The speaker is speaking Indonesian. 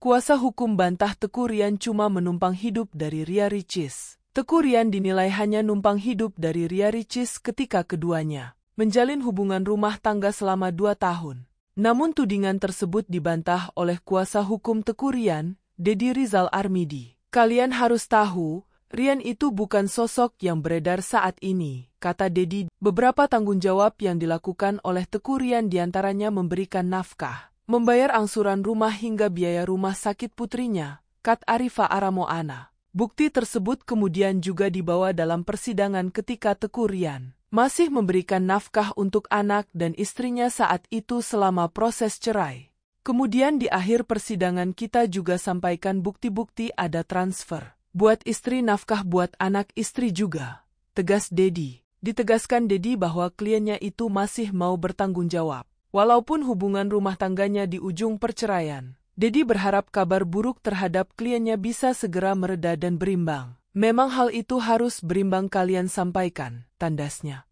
Kuasa hukum bantah Tekurian cuma menumpang hidup dari Ria Ricis. Tekurian dinilai hanya numpang hidup dari Ria Ricis ketika keduanya menjalin hubungan rumah tangga selama dua tahun. Namun tudingan tersebut dibantah oleh kuasa hukum Tekurian, Rian, Dedi Rizal Armidi. Kalian harus tahu, Rian itu bukan sosok yang beredar saat ini, kata Dedi. Beberapa tanggung jawab yang dilakukan oleh Tekurian Rian diantaranya memberikan nafkah Membayar angsuran rumah hingga biaya rumah sakit putrinya, Kat Arifa Aramoana. Bukti tersebut kemudian juga dibawa dalam persidangan ketika Teku masih memberikan nafkah untuk anak dan istrinya saat itu selama proses cerai. Kemudian di akhir persidangan kita juga sampaikan bukti-bukti ada transfer. Buat istri nafkah buat anak istri juga. Tegas Dedi. Ditegaskan Dedi bahwa kliennya itu masih mau bertanggung jawab. Walaupun hubungan rumah tangganya di ujung perceraian, Dedi berharap kabar buruk terhadap kliennya bisa segera mereda dan berimbang. Memang hal itu harus berimbang kalian sampaikan, tandasnya.